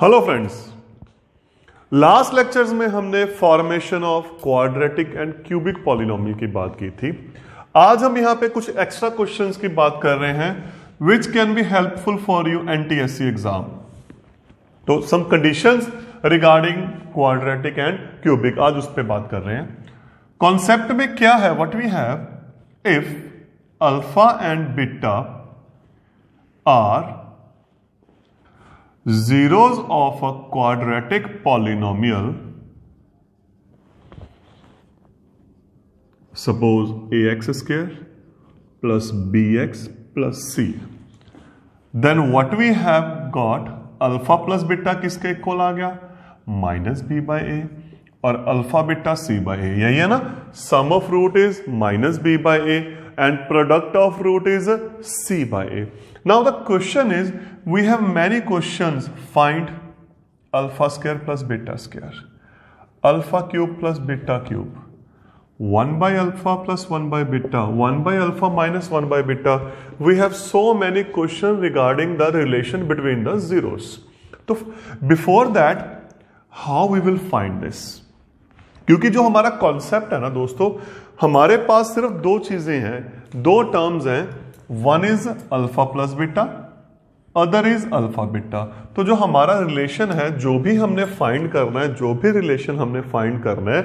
Hello friends last lectures में हमने formation of quadratic and cubic polynomial की बात की थी आज हम यहां पे कुछ एक्स्ट्रा क्वेश्चंस की बात कर रहे हैं which can be helpful for you NTSC exam तो some conditions regarding quadratic and cubic आज उस पर बात कर रहे हैं कॉन्सेप्ट में क्या है what we have if alpha and beta are zeros of a quadratic polynomial suppose ax square plus bx plus c then what we have got alpha plus beta kiske equal आ gaya minus b by a और alpha beta C by A यही है ना sum of root is minus B by A and product of root is C by A. Now the question is, we have many questions, find alpha square plus beta square, alpha cube plus beta cube, 1 by alpha plus 1 by beta, 1 by alpha minus 1 by beta. We have so many questions regarding the relation between the zeros. तो before that how we will find this क्योंकि जो हमारा concept है ना दोस्तों हमारे पास सिर्फ दो चीजें हैं दो टर्म्स हैं one is alpha plus beta other is alpha beta तो जो हमारा रिलेशन है जो भी हमने फाइंड करना है जो भी रिलेशन हमने फाइंड करना है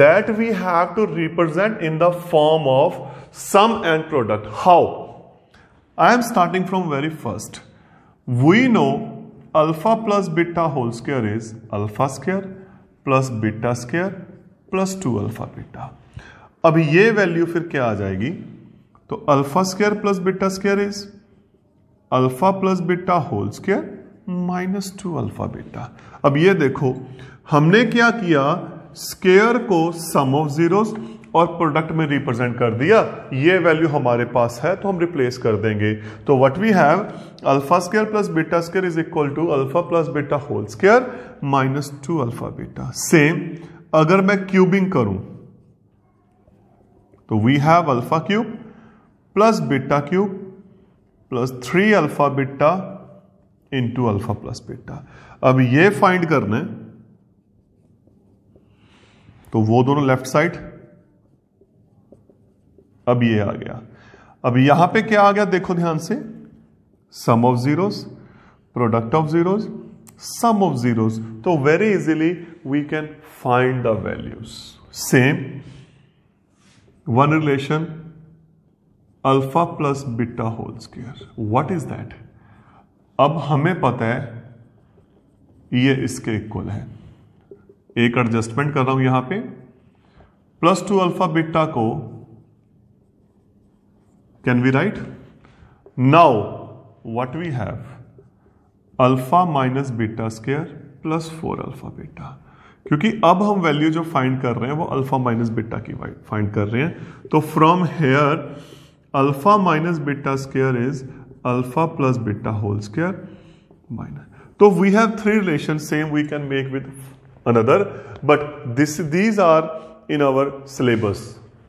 that we have to represent in the form of sum and product how I am starting from very first we know alpha plus beta whole square is alpha square plus beta square plus two alpha beta अब ये value फिर क्या आ जाएगी तो alpha square plus beta square is alpha plus beta whole square minus two alpha beta अब ये देखो हमने क्या किया स्केयर को सम ऑफ जीरोस और प्रोडक्ट में रिप्रेजेंट कर दिया ये वैल्यू हमारे पास है तो हम रिप्लेस कर देंगे तो what we have alpha square plus beta square is equal to alpha plus beta whole square minus two alpha beta same अगर मैं क्यूबिंग करूं तो we have alpha cube plus beta cube plus three alpha beta into alpha plus beta अब ये find करने तो वो दोनों लेफ्ट साइड अब ये आ गया अब यहां पे क्या आ गया देखो ध्यान से sum of zeros product of zeros sum of zeros तो very easily we can find the values same one relation alpha plus beta whole square what is that अब हमें पता है ये इसके इक्वल है एक एडजस्टमेंट कर रहा हूं यहां पे प्लस टू अल्फा बिटा को can we write now what we have alpha minus beta square plus four alpha beta क्योंकि अब हम वैल्यू जो फाइंड कर रहे हैं वो अल्फा माइनस बिट्टा की फाइंड कर रहे हैं तो from here alpha minus beta square is alpha plus beta whole square minus तो we have three relation same we can make with another but this these are in our syllabus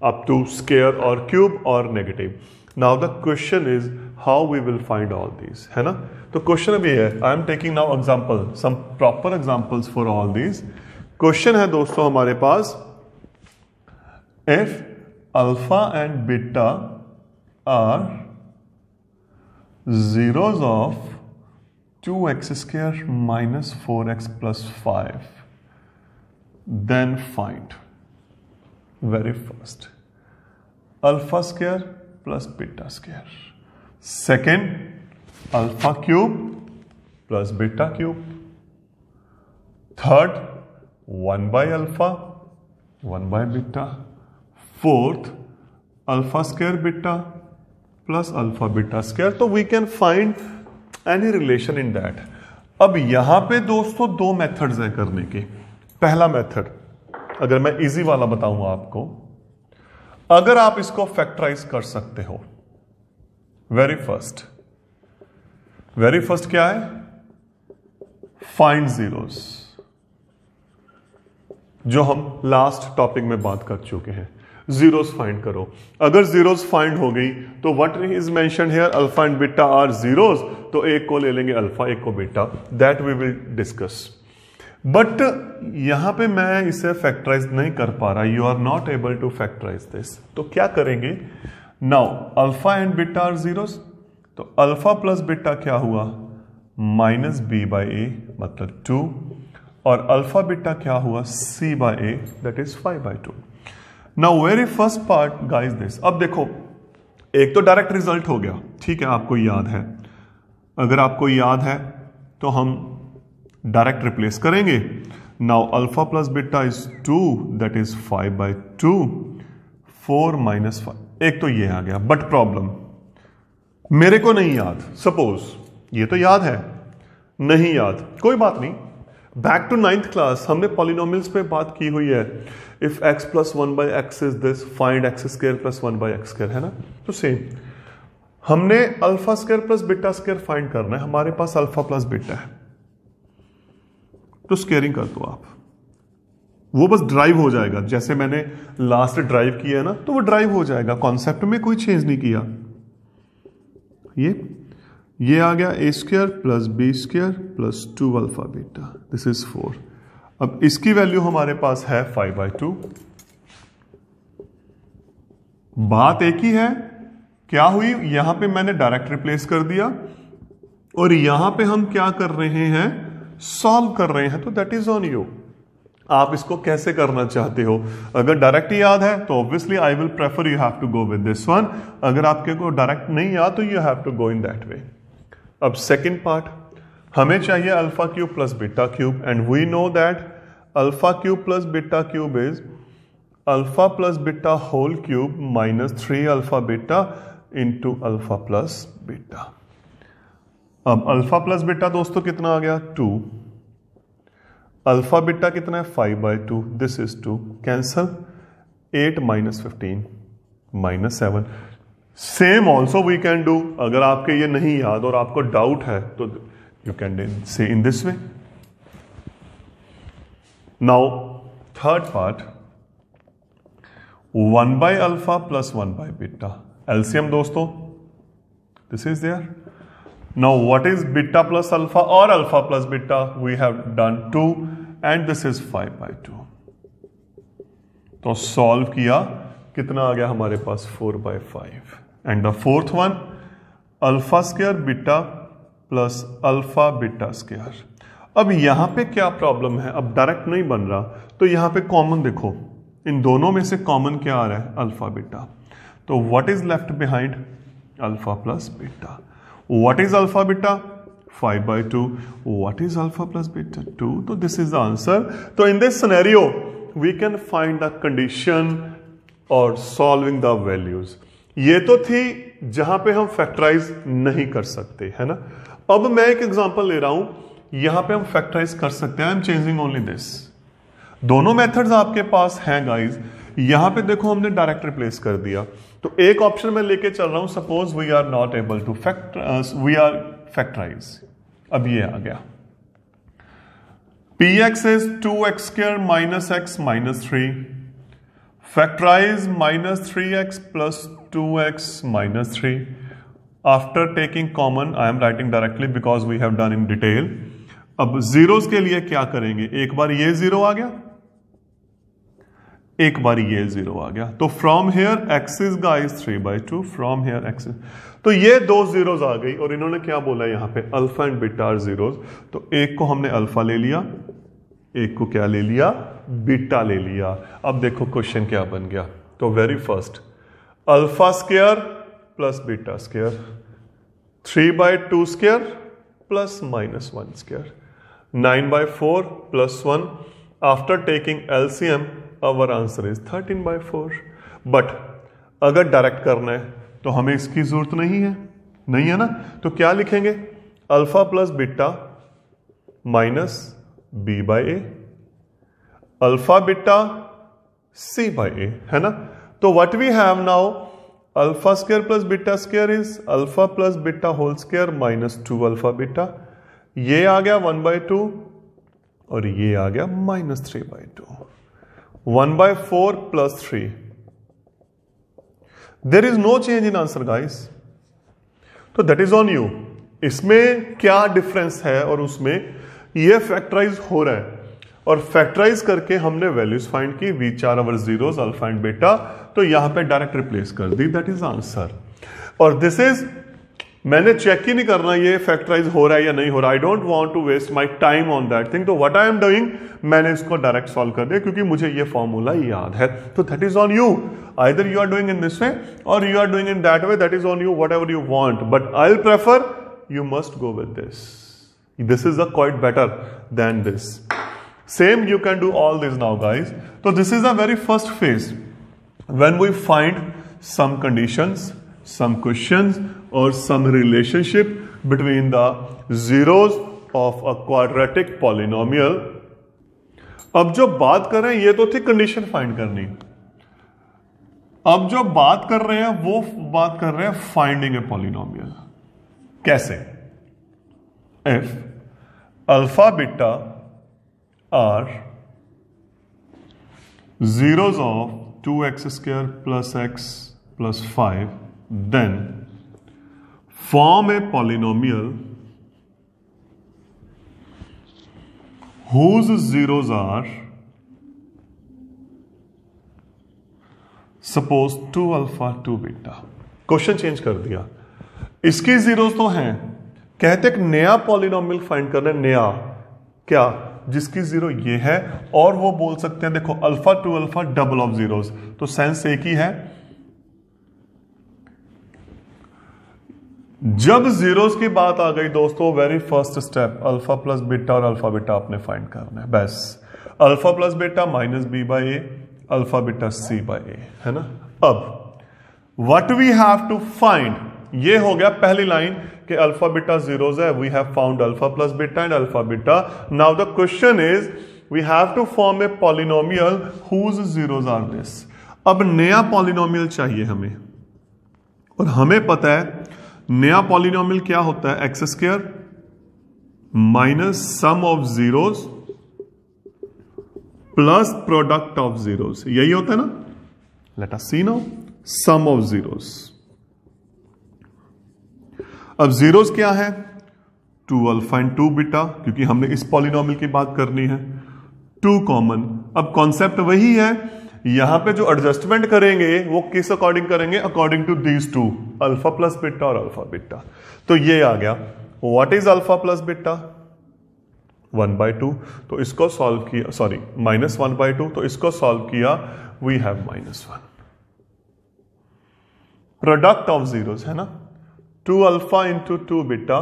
up to square और cube और negative now the question is how we will find all these है ना तो question अभी है I am taking now example some proper examples for all these question है दोस्तों हमारे पास if alpha and beta are zeros of two x square minus four x plus five then find very first alpha square plus beta square second alpha cube plus beta cube third one by alpha one by beta fourth alpha square beta plus alpha beta square तो we can find any relation in that अब यहां पे दोस्तों दो methods हैं करने के पहला मेथड अगर मैं इजी वाला बताऊं आपको अगर आप इसको फैक्टराइज कर सकते हो वेरी फर्स्ट वेरी फर्स्ट क्या है फाइंड जीरोस जो हम लास्ट टॉपिक में बात कर चुके हैं जीरोस फाइंड करो अगर जीरोस फाइंड हो गई तो what is mention here alpha and beta are zeros तो एक को ले लेंगे अल्फा एक को beta that we will discuss but यहां पे मैं इसे फैक्टराइज नहीं कर पा रहा you are not able to factorise this तो क्या करेंगे now alpha and beta are zeros तो अल्फा प्लस बीटा क्या हुआ माइनस बी बाई ए मतलब टू और अल्फा बीटा क्या हुआ C by A that is five by two now very first part guys this अब देखो एक तो डायरेक्ट रिजल्ट हो गया ठीक है आपको याद है अगर आपको याद है तो हम डायरेक्ट रिप्लेस करेंगे now alpha plus beta is two that is five by two four minus five एक तो ये आ गया बट प्रॉब्लम मेरे को नहीं याद सपोज ये तो याद है नहीं याद कोई बात नहीं बैक टू नाइन्थ क्लास हमने पॉलिनोमियल्स पे बात की हुई है if x plus one by x is this find x square plus one by x square है ना तो सेम हमने alpha square plus beta square find करना है हमारे पास अल्फा प्लस बिटा है तो स्केयरिंग कर दो आप वो बस ड्राइव हो जाएगा जैसे मैंने लास्ट ड्राइव किया है ना तो वो ड्राइव हो जाएगा कॉन्सेप्ट में कोई चेंज नहीं किया ये ये आ गया A square plus B square plus two alpha beta this is four अब इसकी वैल्यू हमारे पास है फाइव बाई टू बात एक ही है क्या हुई यहां पे मैंने डायरेक्ट रिप्लेस कर दिया और यहां पे हम क्या कर रहे हैं सॉल्व कर रहे हैं तो दैट इज ऑन यू आप इसको कैसे करना चाहते हो अगर डायरेक्ट याद है तो obviously I will prefer you have to go with this one अगर आपके को डायरेक्ट नहीं याद तो you have to go in that way अब सेकेंड पार्ट हमें चाहिए alpha cube plus beta cube and we know that alpha cube plus beta cube is alpha plus beta whole cube minus three alpha beta into alpha plus beta अब alpha plus beta दोस्तों कितना आ गया to alpha beta कितना है five by two this is two cancel eight minus fifteen minus seven same also we can do अगर आपके ये नहीं याद और आपको डाउट है तो you can say in this way now third part one by alpha plus one by beta LCM दोस्तों this is there now what is beta plus alpha और alpha plus beta we have done two and this is five by two तो solve किया कितना आ गया हमारे पास four by five and the fourth one alpha square beta plus alpha beta square अब यहां पे क्या प्रॉब्लम है अब डायरेक्ट नहीं बन रहा तो यहां पे कॉमन देखो इन दोनों में से कॉमन क्या आ रहा है अल्फा बीटा तो what is left behind alpha plus beta what is alpha beta five by two what is alpha plus beta two तो दिस इज द आंसर तो in this scenario we can find the condition और solving the values ये तो थी जहां पे हम factorise नहीं कर सकते है ना अब मैं एक एग्जांपल ले रहा हूं यहां पे हम फैक्टराइज कर सकते हैं I am changing only this दोनों मेथड्स आपके पास हैं गाइस यहां पे देखो हमने डायरेक्ट रिप्लेस कर दिया तो एक ऑप्शन में लेके चल रहा हूं suppose we are not able to fact we are factorise अब ये आ गया P x is two x square minus x minus three factorise minus three x plus 2x minus 3. After taking common, I am writing directly because we have done in detail. अब zero के लिए क्या करेंगे एक बार ये zero आ गया एक बार ये जीरो आ गया तो फ्रॉम हेयर एक्स का is three by two from here x is तो ये दो जीरो आ गई और इन्होंने क्या बोला यहां पे अल्फा एंड बीटा आर तो एक को हमने अल्फा ले लिया एक को क्या ले लिया बीटा ले लिया अब देखो क्वेश्चन क्या बन गया तो very first alpha square plus beta square three by two square plus minus one square nine by four plus one after taking LCM our answer is thirteen by four but अगर direct करना है तो हमें इसकी जरूरत नहीं है नहीं है ना तो क्या लिखेंगे alpha plus beta minus B by A alpha beta C by ए है ना तो what we have now alpha square plus beta square इज alpha plus beta whole square minus two alpha beta ये आ गया वन बाय टू और ये आ गया minus three by two one by four plus three there is no change in answer guys तो that is on you इसमें क्या डिफरेंस है और उसमें ये फैक्टराइज हो रहा है और फैक्टराइज करके हमने वैल्यूज फाइंड की which are our zero alpha and beta तो यहां पे डायरेक्ट रिप्लेस कर दी दैट इज आंसर और दिस इज मैंने चेक ही नहीं करना ये फैक्टराइज हो रहा है या नहीं हो रहा I don't want to waste my time on that thing तो वट आई एम डूइंग मैंने इसको डायरेक्ट सॉल्व कर दिया क्योंकि मुझे ये फॉर्मूला याद है तो that is on you either you are doing in this way और you are doing in that way that is on you whatever you want but I prefer you must go with this this is a quite better than this same you can do all this now guys तो this is a very first phase when we find some conditions, some questions or some relationship between the zeros of a quadratic polynomial. अब जो बात कर रहे हैं ये तो थी कंडीशन फाइंड करनी अब जो बात कर रहे हैं वो बात कर रहे हैं फाइंडिंग ए पॉलिनोमियल कैसे if alpha beta are zeros of 2x square plus x plus 5 then form a polynomial whose zeros are suppose two alpha two beta question change कर दिया इसकी जीरोस तो हैं कहते एक नया पॉलिनोमियल फाइंड करना है नया क्या जिसकी ज़ीरो ये है और वो बोल सकते हैं देखो alpha two alpha double of zero तो सेंस एक ही है जब जीरोस की बात आ गई दोस्तों very first step alpha plus beta और अल्फा बीटा आपने फाइंड करना है बस alpha plus beta minus B by a alpha beta c by ए है ना अब what we have to find ये हो गया पहली लाइन कि अल्फा बीटा जीरोज है we have found alpha plus beta and alpha beta now the question is we have to form a polynomial whose zeros are this अब नया polynomial चाहिए हमें और हमें पता है नया पॉलिनोमियल क्या होता है x square minus sum of zeros plus product of zeros यही होता है ना let us see no sum of zeros अब जीरोस क्या है two alpha and two beta क्योंकि हमने इस पॉलिनॉमिल की बात करनी है टू कॉमन अब कॉन्सेप्ट वही है यहां पे जो एडजस्टमेंट करेंगे वो किस अकॉर्डिंग करेंगे according to these two alpha plus beta और अल्फा बिट्टा तो ये आ गया what is alpha plus beta one by two तो इसको सॉल्व किया sorry minus one by two तो इसको सॉल्व किया we have minus one product of zeros है ना 2 alpha into 2 beta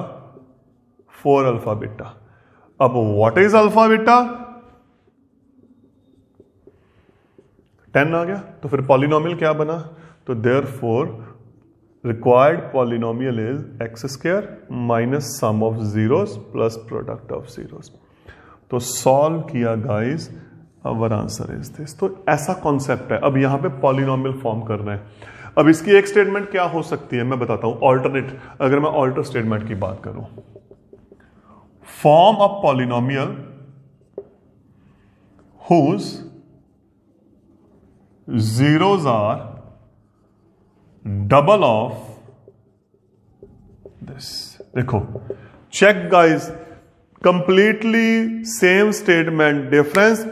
4 alpha beta अब व्हाट इज अल्फा बिटा 10 आ गया तो फिर पॉलिनोमियल क्या बना तो therefore required polynomial is x square minus sum of zeros plus product of zeros तो सॉल्व किया guys our answer is this तो ऐसा कॉन्सेप्ट है अब यहां पे पॉलिनोमियल फॉर्म कर रहे हैं अब इसकी एक स्टेटमेंट क्या हो सकती है मैं बताता हूं ऑल्टरनेट अगर मैं ऑल्टर स्टेटमेंट की बात करूं form of polynomial whose zeros are double of this देखो check guys completely same statement difference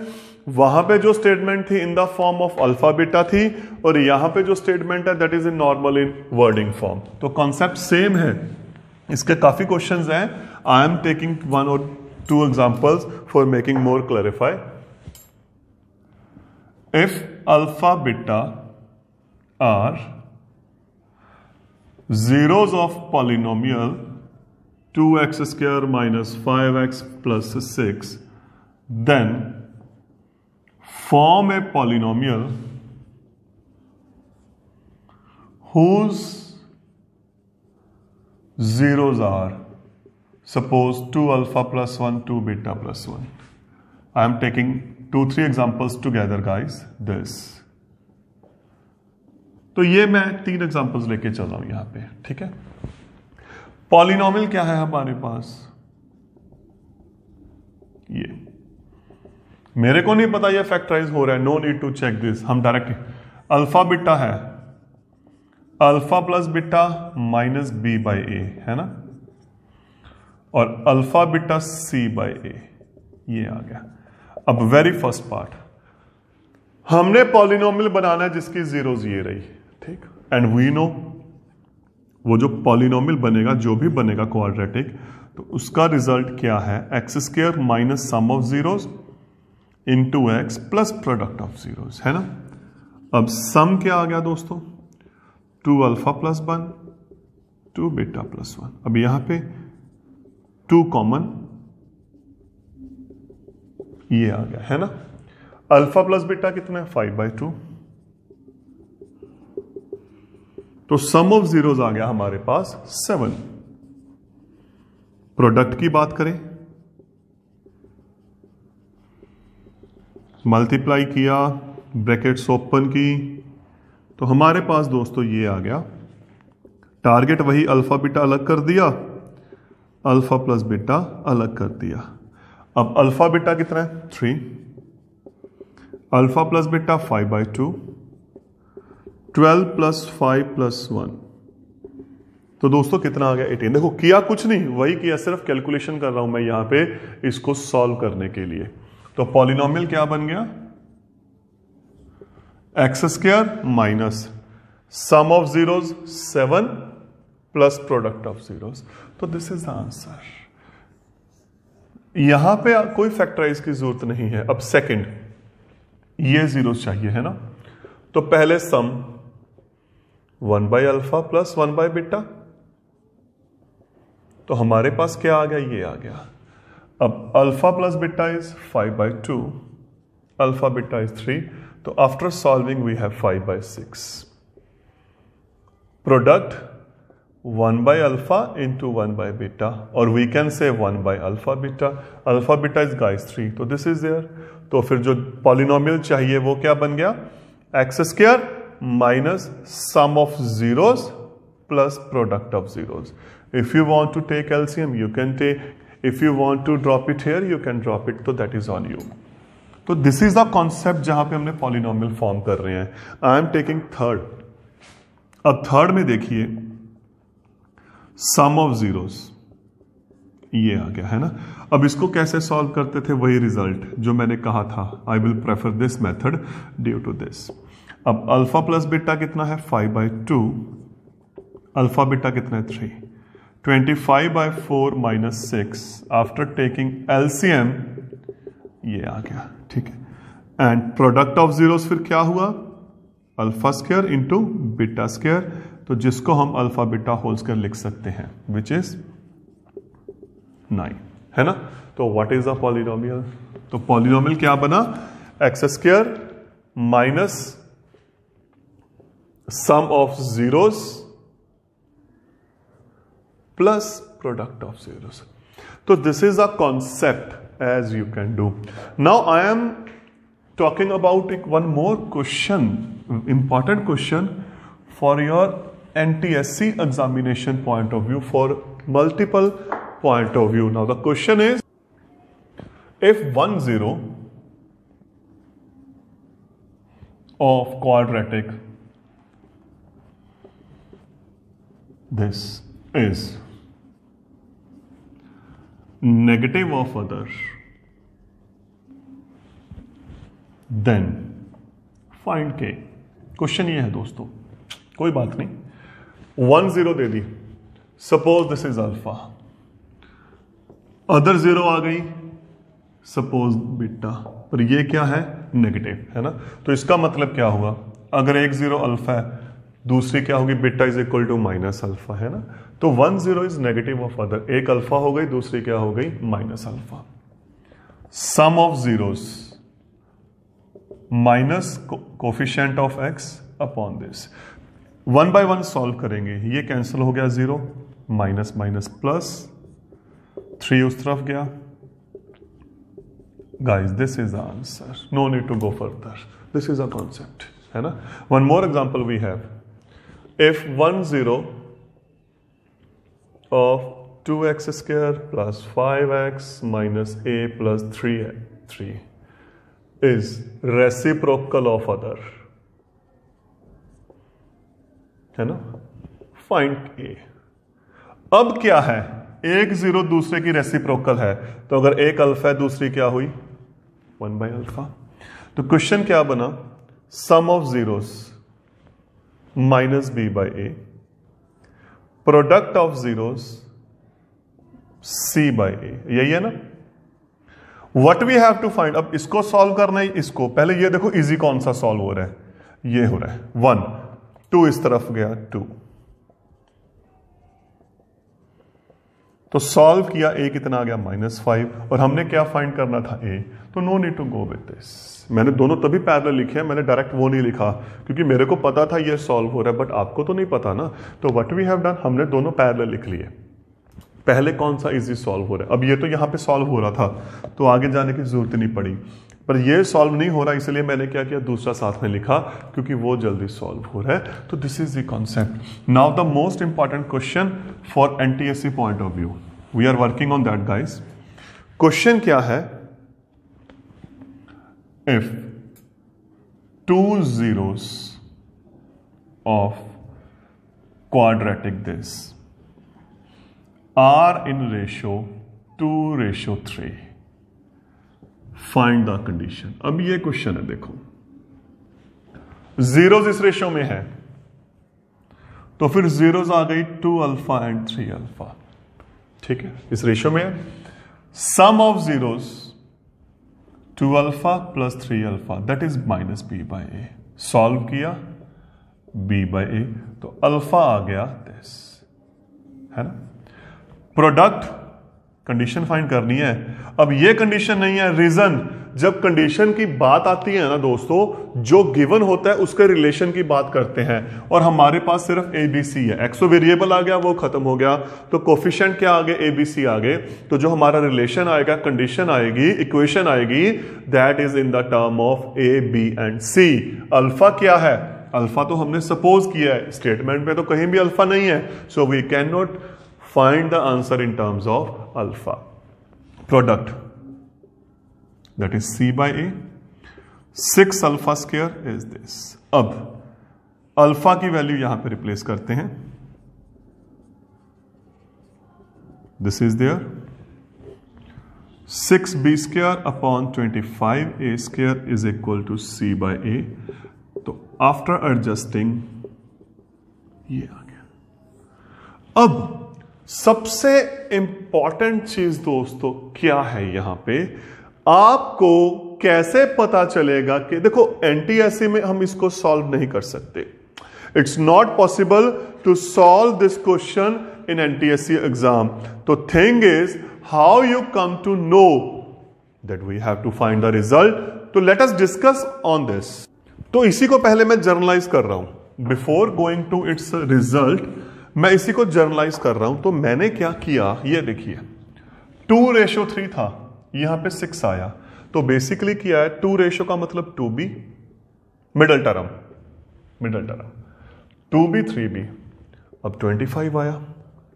वहां पे जो स्टेटमेंट थी in the form of alpha beta थी और यहां पे जो स्टेटमेंट है that is in normal in wording form तो कॉन्सेप्ट सेम है इसके काफी क्वेश्चन हैं आई एम टेकिंग वन और two examples for making more clarify if alpha beta are polynomial to x 2x minus five x plus six then form a polynomial whose zeros are suppose 2 alpha plus 1 2 beta plus 1 i am taking two three examples together guys this तो ये मैं तीन examples लेके चल रहा हूं यहां पे ठीक है पॉलिनोमियल क्या है हमारे पास ये मेरे को नहीं पता ये फैक्टराइज हो रहा है no need to check this हम डायरेक्ट अल्फा बिटा है alpha plus beta minus B by a है ना और alpha beta c by a ये आ गया अब वेरी फर्स्ट पार्ट हमने पॉलिनोमियल बनाना है जिसकी जीरोज ये रही ठीक एंड वी नो वो जो पॉलिनोमियल बनेगा जो भी बनेगा क्वाड्रेटिक तो उसका रिजल्ट क्या है x square minus sum of zeros into x plus product of zero है ना अब सम क्या आ गया दोस्तों two alpha plus one two beta plus one अब यहां पे टू कॉमन ये आ गया है ना अल्फा प्लस बीटा कितना है फाइव बाई टू तो सम ऑफ जीरोज आ गया हमारे पास सेवन प्रोडक्ट की बात करें मल्टीप्लाई किया ब्रैकेट्स ओपन की तो हमारे पास दोस्तों ये आ गया टारगेट वही अल्फ़ा बीटा अलग कर दिया अल्फ़ा प्लस बीटा अलग कर दिया अब अल्फ़ा बीटा कितना है three alpha plus beta five by two twelve plus five plus one तो दोस्तों कितना आ गया एटीन देखो किया कुछ नहीं वही किया सिर्फ कैलकुलेशन कर रहा हूं मैं यहां पे इसको सॉल्व करने के लिए तो पॉलिनोमियल क्या बन गया x square minus sum of zeros seven plus product of zeros तो दिस इज द आंसर यहां पे कोई फैक्टराइज की जरूरत नहीं है अब सेकंड ये जीरो चाहिए है ना तो पहले sum one by alpha plus one by beta तो हमारे पास क्या आ गया ये आ गया अब alpha plus beta is five by two alpha beta is three तो after solving we have five by six product one by alpha into one by beta और we can say one by alpha beta alpha beta is guys three तो this is there तो फिर जो polynomial चाहिए वो क्या बन गया x square minus sum of zeros plus product of zeros if you want to take LCM you can take if you want to drop it here you can drop it तो that is on you तो this is the concept जहां पे हमने polynomial form कर रहे हैं I am taking third अब third में देखिए सम ऑफ जीरोस ये आ गया है ना अब इसको कैसे सॉल्व करते थे वही रिजल्ट जो मैंने कहा था I will prefer this method due to this अब अल्फा प्लस बीटा कितना है five by two alpha beta कितना है three twenty five by four minus six after taking LCM ये आ गया ठीक है एंड प्रोडक्ट ऑफ जीरोस फिर क्या हुआ alpha square into beta square तो जिसको हम अल्फा बीटा होल स्क्र लिख सकते हैं विच इज नाइन है ना तो व्हाट इज द पॉलिनोमियल तो पॉलिनोमियल क्या बना x square minus sum of zeros plus product of zeros. So this is a concept as you can do. Now I am talking about one more question, important question for your NTSC examination point of view for multiple point of view. Now the question is if 1 0 of quadratic this is negative of other then find के question ये है दोस्तों कोई बात नहीं one zero दे दी suppose this is alpha other zero आ गई सपोज बीटा पर ये क्या है नेगेटिव है ना तो इसका मतलब क्या हुआ अगर एक जीरो अल्फा है दूसरी क्या होगी beta is equal to minus alpha है ना तो one zero is negative of other एक अल्फा हो गई दूसरी क्या हो गई minus alpha sum of zeros minus coefficient of x upon this one by one solve करेंगे ये कैंसिल हो गया zero minus minus plus three उस तरफ गया guys this is answer no need to go further this is a concept है ना one more example we have if 1 0 of 2x square plus 5x minus a plus 3 3 is reciprocal of other है ना find a अब क्या है एक zero दूसरे की रेसिप्रोकल है तो अगर एक अल्फा है दूसरी क्या हुई वन बाई अल्फा तो क्वेश्चन क्या बना sum of zeros minus b by a. Product of zeros, c by a. यही है ना what we have to find अब इसको सॉल्व करना है इसको पहले ये देखो इजी कौन सा सॉल्व हो रहा है ये हो रहा है वन टू इस तरफ गया टू तो सॉल्व किया ए कितना आ गया माइनस फाइव और हमने क्या फाइंड करना था ए तो no need to go with this मैंने दोनों तभी पैरल लिखे हैं मैंने डायरेक्ट वो नहीं लिखा क्योंकि मेरे को पता था ये सॉल्व हो रहा है बट आपको तो नहीं पता ना तो वट वी हैव डन हमने दोनों पैरल लिख लिए पहले कौन सा इजी सॉल्व हो रहा है अब ये तो यहाँ पे सॉल्व हो रहा था तो आगे जाने की जरूरत नहीं पड़ी पर ये सॉल्व नहीं हो रहा इसलिए मैंने क्या किया दूसरा साथ में लिखा क्योंकि वो जल्दी सॉल्व हो रहा है तो this is the concept now the most important question for N T S C point of view we are working on that guys question क्या है if two zeros of quadratic this are in ratio two ratio three find the condition अब ये question है देखो zeros इस ratio में है तो फिर जीरोज आ गई two alpha and three alpha ठीक है इस रेशो में sum of zeros two alpha plus three alpha that is minus B by a solve किया बी बाई ए तो अल्फा आ गया दिस है ना प्रोडक्ट कंडीशन फाइंड करनी है अब ये कंडीशन नहीं है रीजन जब कंडीशन की बात आती है ना दोस्तों जो गिवन होता है उसके रिलेशन की बात करते हैं और हमारे पास सिर्फ ए बी सी है एक्सो वेरिएबल आ गया वो खत्म हो गया तो कोफिशेंट क्या आ गए ए बी सी आ गए तो जो हमारा रिलेशन आएगा कंडीशन आएगी इक्वेशन आएगी that is in the term of a b and c alpha क्या है अल्फा तो हमने सपोज किया है स्टेटमेंट में तो कहीं भी अल्फा नहीं है so we can not find the answer in terms of alpha product that is c by a six alpha square is this अब अल्फा की वैल्यू यहां पे रिप्लेस करते हैं this is there six b square upon twenty five a square is equal to c by a तो after adjusting ये आ गया अब सबसे इंपॉर्टेंट चीज दोस्तों क्या है यहां पे आपको कैसे पता चलेगा कि देखो एनटीएससी में हम इसको सॉल्व नहीं कर सकते it's not possible to solve this question in NTSC exam तो thing is how you come to know that we have to find the result तो let us discuss on this तो इसी को पहले मैं जर्नलाइज कर रहा हूं before going to its result मैं इसी को जर्नलाइज कर रहा हूं तो मैंने क्या किया ये देखिए टू रेशो थ्री था यहां पे सिक्स आया तो बेसिकली किया है टू रेशो का मतलब two b middle term middle term two b three b अब ट्वेंटी फाइव आया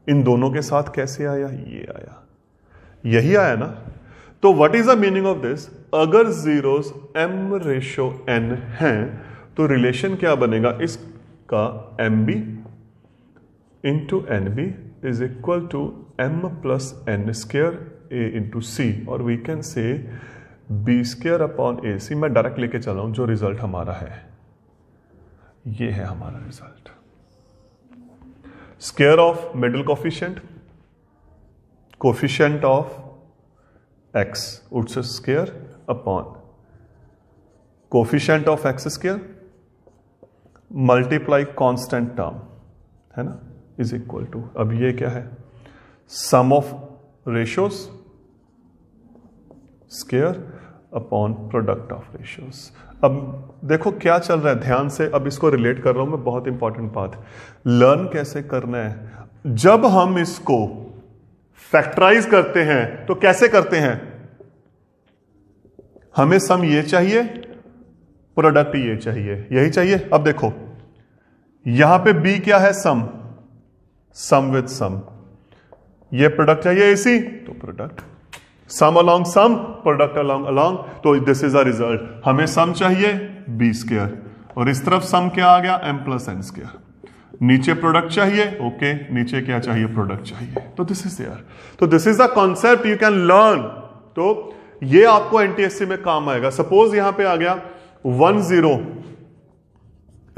इन दोनों के साथ कैसे आया ये आया यही आया ना तो what is the meaning of this अगर जीरोस एम रेशो एन है तो रिलेशन क्या बनेगा इसका m b into NB is equal to M plus N square A into C और we can say B square upon A C मैं direct लेके चल रहा हूँ जो रिजल्ट हमारा है ये है हमारा result square of middle coefficient coefficient of x its square upon coefficient of x square multiply constant term है ना इज इक्वल टू अब ये क्या है sum of ratios square upon product of ratios अब देखो क्या चल रहा है ध्यान से अब इसको रिलेट कर रहा हूं मैं बहुत इंपॉर्टेंट बात लर्न कैसे करना है जब हम इसको फैक्टराइज करते हैं तो कैसे करते हैं हमें सम ये चाहिए प्रोडक्ट ये चाहिए यही चाहिए अब देखो यहां पे बी क्या है सम सम विद सम ये प्रोडक्ट तो तो चाहिए एसी तो product sum along sum product along along तो दिस इज अ रिजल्ट हमें सम चाहिए बी स्केयर और इस तरफ सम क्या आ गया एम प्लस एन स्केयर नीचे प्रोडक्ट चाहिए ओके okay, नीचे क्या चाहिए प्रोडक्ट चाहिए तो दिस इज देयर तो this is the concept you can learn तो ये आपको एनटीएससी में काम आएगा सपोज यहां पे आ गया one zero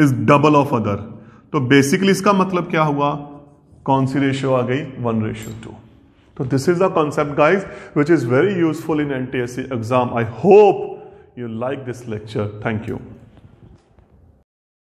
is double of other तो बेसिकली इसका मतलब क्या हुआ कौन सी रेशियो आ गई वन रेशियो टू तो this is the concept guys which is very useful in N T S C exam I hope you like this lecture thank you